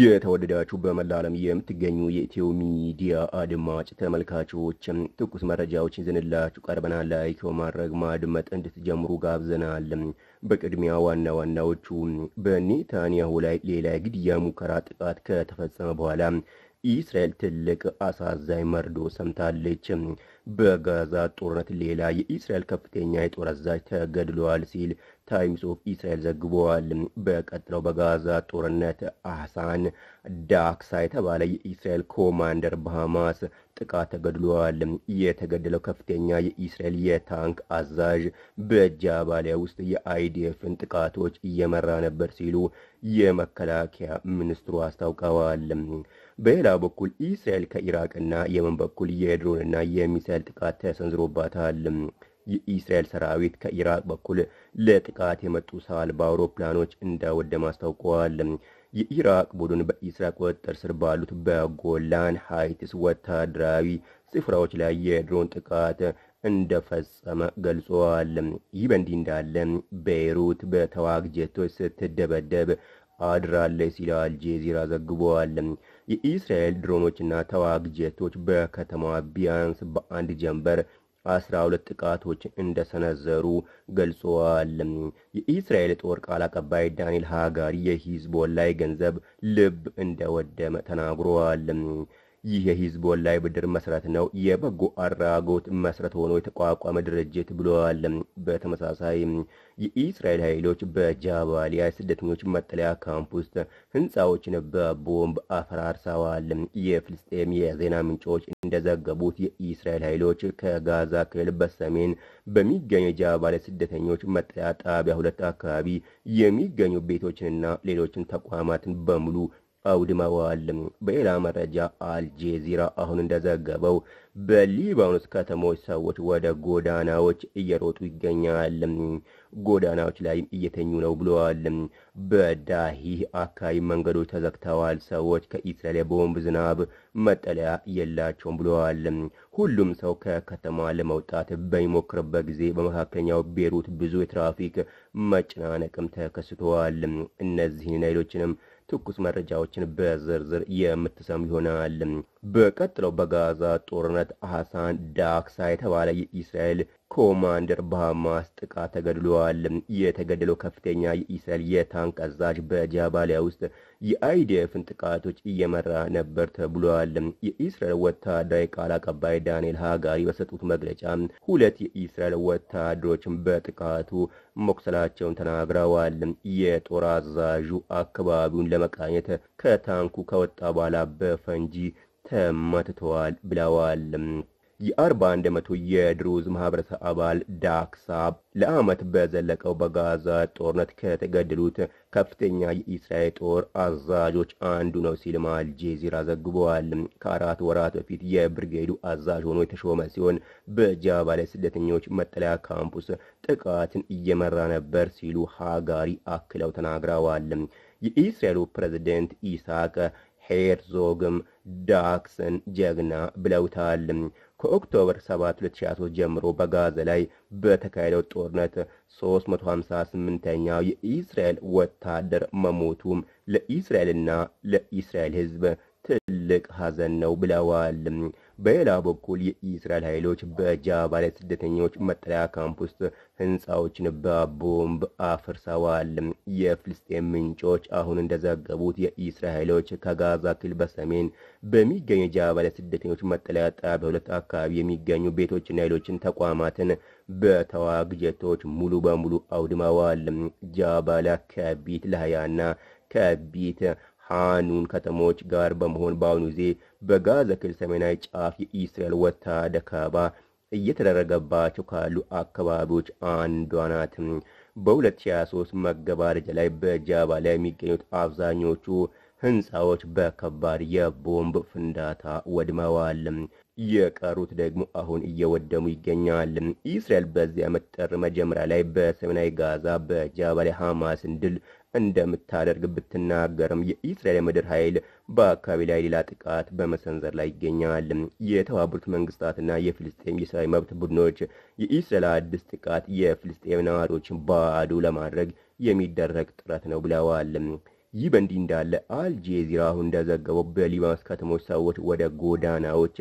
የተወደዳችሁ በመላ ዓለም የምትገኙ የኢትዮ ሚዲያ አድማጭ ተመልካቾች ትኩስ መረጃዎችን ይዘንላችሁ ቀርበናል። ላይክ በማድረግ ማድመጥ እንድትጀምሩ ጋብዘናል። በቅድሚያ ዋና ዋናዎቹ በኔታንያሁ ላይ ሌላ የግድያ ሙከራ ጥቃት ከተፈጸመ በኋላ ኢስራኤል ትልቅ አሳዛኝ መርዶ ሰምታለች። በጋዛ ጦርነት ሌላ የኢስራኤል ከፍተኛ የጦር አዛዥ ተገድለዋል ሲል ታይምስ ኦፍ ኢስራኤል ዘግበዋል። በቀጥለው በጋዛ ጦርነት አህሳን ዳክሳ የተባለ የኢስራኤል ኮማንደር በሐማስ ጥቃት ተገድለዋል። የተገደለው ከፍተኛ የኢስራኤል የታንክ አዛዥ በጃባሊያ ውስጥ የአይዲኤፍን ጥቃቶች እየመራ ነበር ሲሉ የመከላከያ ሚኒስትሩ አስታውቀዋል። በሌላ በኩል ኢስራኤል ከኢራቅና የመን በኩል የድሮንና የሚስ የእስራኤል ጥቃት ተሰንዝሮባታል። የእስራኤል ሰራዊት ከኢራቅ በኩል ለጥቃት የመጡ ሰልባ አውሮፕላኖች እንዳወደመ አስታውቀዋል። የኢራቅ ቡድን በኢስራኤል ቁጥጥር ስር ባሉት በጎላን ሃይትስ ወታደራዊ ስፍራዎች ላይ የድሮን ጥቃት እንደፈጸመ ገልጿል። ይህ በእንዲህ እንዳለ ቤይሩት በተዋጊ ጀቶች ስትደበደብ አድራለች ሲል አልጄዚራ ዘግቧል። የኢስራኤል ድሮኖችና ተዋጊ ጀቶች በከተማዋ ቢያንስ በአንድ ጀንበር አስራ ሁለት ጥቃቶች እንደሰነዘሩ ገልጸዋል። የኢስራኤል ጦር ቃል አቀባይ ዳንኤል ሃጋሪ የሂዝቦላ ላይ ገንዘብ ልብ እንደወደመ ተናግረዋል። ይህ የህዝብ ወላይ ብድር መሰረት ነው፣ የበጎ አድራጎት መሰረት ሆኖ የተቋቋመ ድርጅት ብለዋል። በተመሳሳይ የኢስራኤል ኃይሎች በጃባሊያ ስደተኞች መጠለያ ካምፕ ውስጥ ህንፃዎችን በቦምብ አፈራርሰዋል። የፍልስጤም የዜና ምንጮች እንደዘገቡት የኢስራኤል ኃይሎች ከጋዛ ክልል በሰሜን በሚገኙ የጃባሊያ ስደተኞች መጠለያ ጣቢያ ሁለት አካባቢ የሚገኙ ቤቶችንና ሌሎችን ተቋማትን በሙሉ አውድመዋል። በሌላ መረጃ አልጄዚራ አሁን እንደዘገበው በሊባኖስ ከተሞች ሰዎች ወደ ጎዳናዎች እየሮጡ ይገኛል። ጎዳናዎች ላይም እየተኙ ነው ብለዋል። በዳሂህ አካባቢ መንገዶች ተዘግተዋል። ሰዎች ከኢስራኤል የቦምብ ዝናብ መጠለያ የላቸውም ብለዋል። ሁሉም ሰው ከከተማ ለመውጣት በሚሞክርበት ጊዜ በመካከለኛው ቤሩት ብዙ የትራፊክ መጨናነቅም ተከስተዋል። እነዚህን ሌሎችንም ትኩስ መረጃዎችን በዝርዝር የምትሰሙ ይሆናል። በቀጥለው በጋዛ ጦርነት ሐሳን ዳክሳ የተባለ የእስራኤል ኮማንደር በሐማስ ጥቃት ተገድሏል። የተገደለው ከፍተኛ የእስራኤል የታንክ አዛዥ በጃባሊያ ውስጥ የአይዲኤፍን ጥቃቶች እየመራ ነበር ተብሏል። የእስራኤል ወታደራዊ ቃል አቀባይ ዳንኤል ሃጋሪ በሰጡት መግለጫ ሁለት የእስራኤል ወታደሮችን በጥቃቱ መቁሰላቸውን ተናግረዋል። የጦር አዛዡ አካባቢውን ለመቃኘት ከታንኩ ከወጣ በኋላ በፈንጂ ተመትተዋል ብለዋል። የ41 መቶ የድሩዝ ማህበረሰብ አባል ዳክሳብ ለዓመት በዘለቀው በጋዛ ጦርነት ከተገደሉት ከፍተኛ የእስራኤል ጦር አዛዦች አንዱ ነው ሲልም አልጄዚራ ዘግቧል። ከአራት ወራት በፊት የብርጌዱ አዛዥ ሆኖ የተሾመ ሲሆን በጃባለ ስደተኞች መጠለያ ካምፑስ ጥቃትን እየመራ ነበር ሲሉ ሀጋሪ አክለው ተናግረዋል። የእስራኤሉ ፕሬዝደንት ኢሳቅ ሄርዞግም ዳክስን ጀግና ብለውታል። ከኦክቶበር 7 2023 ጀምሮ በጋዛ ላይ በተካሄደው ጦርነት 358ኛው የኢስራኤል ወታደር መሞቱም ለኢስራኤልና ለኢስራኤል ሕዝብ ትልቅ ሐዘን ነው ብለዋል። በሌላ በኩል የእስራኤል ኃይሎች በጃባ ላይ ስደተኞች መጠለያ ካምፕ ውስጥ ህንፃዎችን በቦምብ አፍርሰዋል። የፍልስጤም ምንጮች አሁን እንደዘገቡት የእስራኤል ኃይሎች ከጋዛ ክልል በሰሜን በሚገኙ ጃባ ላይ ስደተኞች መጠለያ ጣቢያ ሁለት አካባቢ የሚገኙ ቤቶችና ሌሎችን ተቋማትን በተዋጊ ጀቶች ሙሉ በሙሉ አውድመዋል። ጃባላ ከቢት ለሀያና ከቢት ሐኑን ከተሞች ጋር በመሆን በአሁኑ ጊዜ በጋዛ ክልል ሰሜናዊ ጫፍ የኢስራኤል ወታደ ከበባ እየተደረገባቸው ካሉ አካባቢዎች አንዷ ናት። በ2023 መገባደጃ ላይ በጃባ ላይ የሚገኙት አብዛኞቹ ህንፃዎች በከባድ የቦምብ ፍንዳታ ወድመዋል። የቀሩት ደግሞ አሁን እየወደሙ ይገኛል። እስራኤል በዚህ ዓመት ጥር መጀመሪያ ላይ በሰሜናዊ ጋዛ በጃባሌ ሐማስን ድል እንደምታደርግ ብትናገርም የኢስራኤል ምድር ኃይል በአካባቢ ላይ ሌላ ጥቃት በመሰንዘር ላይ ይገኛል። የተባበሩት መንግስታትና የፍልስጤም የሰብአዊ መብት ቡድኖች የእስራኤል አዲስ ጥቃት የፍልስጤም ነዋሪዎችን ባዶ ለማድረግ የሚደረግ ጥረት ነው ብለዋል። ይህ በእንዲህ እንዳለ አልጄዚራ አሁን እንደዘገበው በሊባኖስ ከተሞች ሰዎች ወደ ጎዳናዎች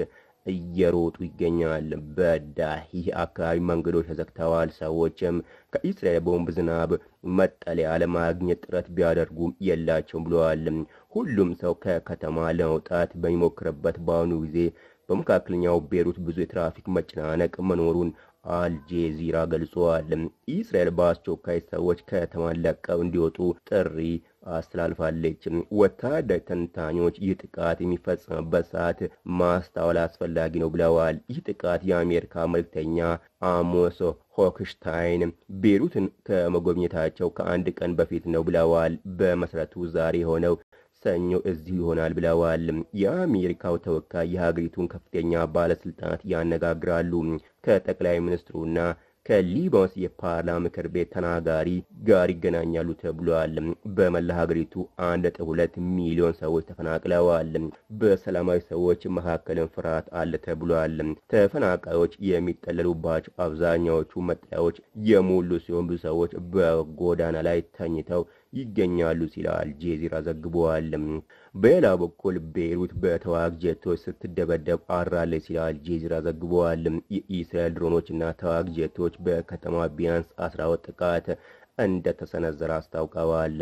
እየሮጡ ይገኛል። በዳሂ አካባቢ መንገዶች ተዘግተዋል። ሰዎችም ከኢስራኤል ቦምብ ዝናብ መጠለያ ለማግኘት ጥረት ቢያደርጉም የላቸውም ብለዋል። ሁሉም ሰው ከከተማ ለመውጣት በሚሞክርበት በአሁኑ ጊዜ በመካከለኛው ቤሩት ብዙ የትራፊክ መጨናነቅ መኖሩን አልጄዚራ ገልጿል። ኢስራኤል በአስቸኳይ ሰዎች ከተማን ለቀው እንዲወጡ ጥሪ አስተላልፋለች። ወታደር ተንታኞች ይህ ጥቃት የሚፈጸምበት ሰዓት ማስታወል አስፈላጊ ነው ብለዋል። ይህ ጥቃት የአሜሪካ መልክተኛ አሞስ ሆክሽታይን ቤሩትን ከመጎብኘታቸው ከአንድ ቀን በፊት ነው ብለዋል። በመሰረቱ ዛሬ የሆነው ሰኞ እዚህ ይሆናል ብለዋል። የአሜሪካው ተወካይ የሀገሪቱን ከፍተኛ ባለስልጣናት ያነጋግራሉ ከጠቅላይ ሚኒስትሩና ከሊባኖስ የፓርላማ ምክር ቤት ተናጋሪ ጋር ይገናኛሉ ተብሏል። በመላ ሀገሪቱ 1.2 ሚሊዮን ሰዎች ተፈናቅለዋል። በሰላማዊ ሰዎች መካከልን ፍርሃት አለ ተብሏል። ተፈናቃዮች የሚጠለሉባቸው አብዛኛዎቹ መጠለያዎች የሞሉ ሲሆን ብዙ ሰዎች በጎዳና ላይ ተኝተው ይገኛሉ ሲል አልጄዚራ ዘግቧል። በሌላ በኩል ቤይሩት በተዋጊ ጀቶች ስትደበደብ አድራለች ሲል አልጄዚራ ዘግቧል። የኢስራኤል ድሮኖችና ተዋጊ ጀቶች በከተማ ቢያንስ አስራ ሁለት ጥቃት እንደተሰነዘረ አስታውቀዋል።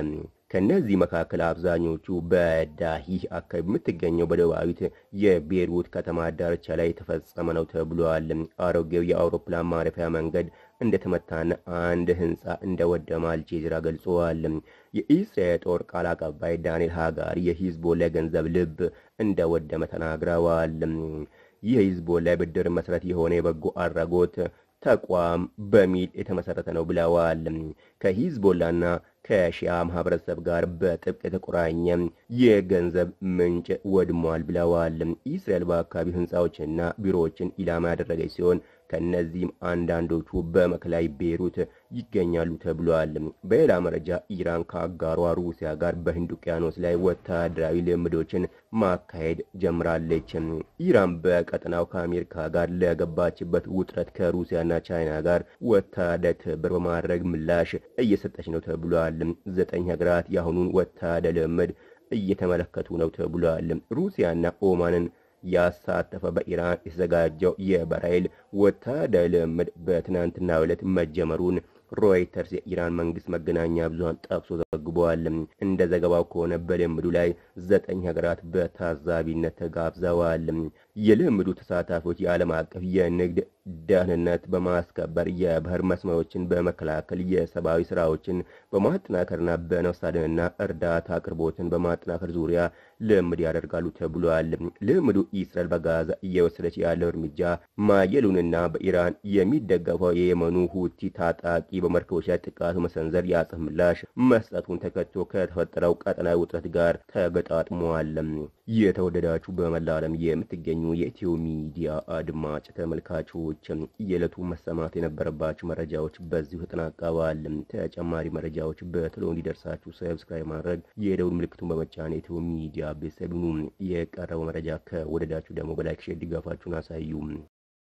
ከእነዚህ መካከል አብዛኞቹ በዳሂህ አካባቢ የምትገኘው በደቡባዊት የቤይሩት ከተማ ዳርቻ ላይ የተፈጸመ ነው ተብሏል። አሮጌው የአውሮፕላን ማረፊያ መንገድ እንደተመታና አንድ ህንፃ እንደወደመ አልጄዚራ ገልጸዋል። የኢስራኤል ጦር ቃል አቀባይ ዳንኤል ሃጋር የሂዝቦላ የገንዘብ ልብ እንደወደመ ተናግረዋል። ይህ ሂዝቦላ ብድር መሰረት የሆነ የበጎ አድራጎት ተቋም በሚል የተመሰረተ ነው ብለዋል። ከሂዝቦላና ከሺያ ማህበረሰብ ጋር በጥብቅ የተቆራኘ የገንዘብ ምንጭ ወድሟል ብለዋል። ኢስራኤል በአካባቢው ህንፃዎችና ቢሮዎችን ኢላማ ያደረገች ሲሆን ከእነዚህም አንዳንዶቹ በመክላይ ቤሩት ይገኛሉ ተብሏል። በሌላ መረጃ ኢራን ከአጋሯ ሩሲያ ጋር በህንድ ውቅያኖስ ላይ ወታደራዊ ልምዶችን ማካሄድ ጀምራለች። ኢራን በቀጠናው ከአሜሪካ ጋር ለገባችበት ውጥረት ከሩሲያና ቻይና ጋር ወታደር ትብብር በማድረግ ምላሽ እየሰጠች ነው ተብሏል። ዘጠኝ ሀገራት የአሁኑን ወታደር ልምድ እየተመለከቱ ነው ተብሏል። ሩሲያና ኦማንን ያሳተፈ በኢራን የተዘጋጀው የበራይል ወታደር ልምድ በትናንትናው ዕለት መጀመሩን ሮይተርስ የኢራን መንግስት መገናኛ ብዙሃን ጠቅሶ ዘግቧል። እንደ ዘገባው ከሆነ በልምዱ ላይ ዘጠኝ ሀገራት በታዛቢነት ተጋብዘዋል። የልምዱ ተሳታፊዎች የዓለም አቀፍ የንግድ ደህንነት በማስከበር የባህር መስመሮችን በመከላከል የሰብአዊ ስራዎችን በማጠናከርና በነፍስ አድንና እርዳታ አቅርቦትን በማጠናከር ዙሪያ ልምድ ያደርጋሉ ተብሏል። ልምዱ ኢስራኤል በጋዛ እየወሰደች ያለው እርምጃ ማየሉንና በኢራን የሚደገፈው የየመኑ ሁቲ ታጣቂ በመርከቦች ላይ ጥቃት መሰንዘር የአጸፋ ምላሽ መስጠቱን ተከትሎ ከተፈጠረው ቀጠናዊ ውጥረት ጋር ተገጣጥሟል። የተወደዳችሁ በመላ ዓለም የምትገኙ የኢትዮ ሚዲያ አድማጭ ተመልካቾች አድማጮችም የዕለቱ መሰማት የነበረባቸው መረጃዎች በዚሁ ተጠናቀዋል። ተጨማሪ መረጃዎች በትሎ እንዲደርሳችሁ ሰብስክራይብ ማድረግ የደውል ምልክቱን በመጫን ኢትዮ ሚዲያ ቤተሰብ የቀረበው መረጃ ከወደዳችሁ ደግሞ በላይክ ሼር ድጋፋችሁን አሳዩ።